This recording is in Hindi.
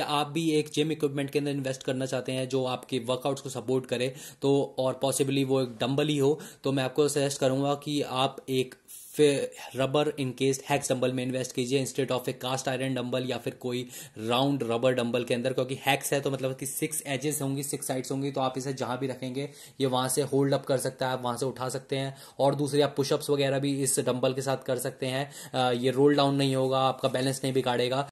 क्या आप भी एक जिम इक्विपमेंट के अंदर इन्वेस्ट करना चाहते हैं जो आपके वर्कआउट्स को सपोर्ट करे तो और पॉसिबली वो एक डम्बल ही हो तो मैं आपको सजेस्ट करूंगा कि आप एक रबर इनकेस हैक्स डंबल में इन्वेस्ट कीजिए instead of a cast iron dumbbell या फिर कोई राउंड रबर डंबल के अंदर क्योंकि हैक्स है तो मतलब कि सिक्स एजेस होंगी सिक्स साइड्स होंगी तो आप इसे जहां भी रखेंगे ये वहां से होल्ड अप कर सकता है आप वहां से उठा सकते हैं और दूसरे आप पुशअप्स वगैरह भी इस डंबल के साथ कर सकते हैं ये रोल डाउन नहीं होगा आपका बैलेंस नहीं बिगाड़ेगा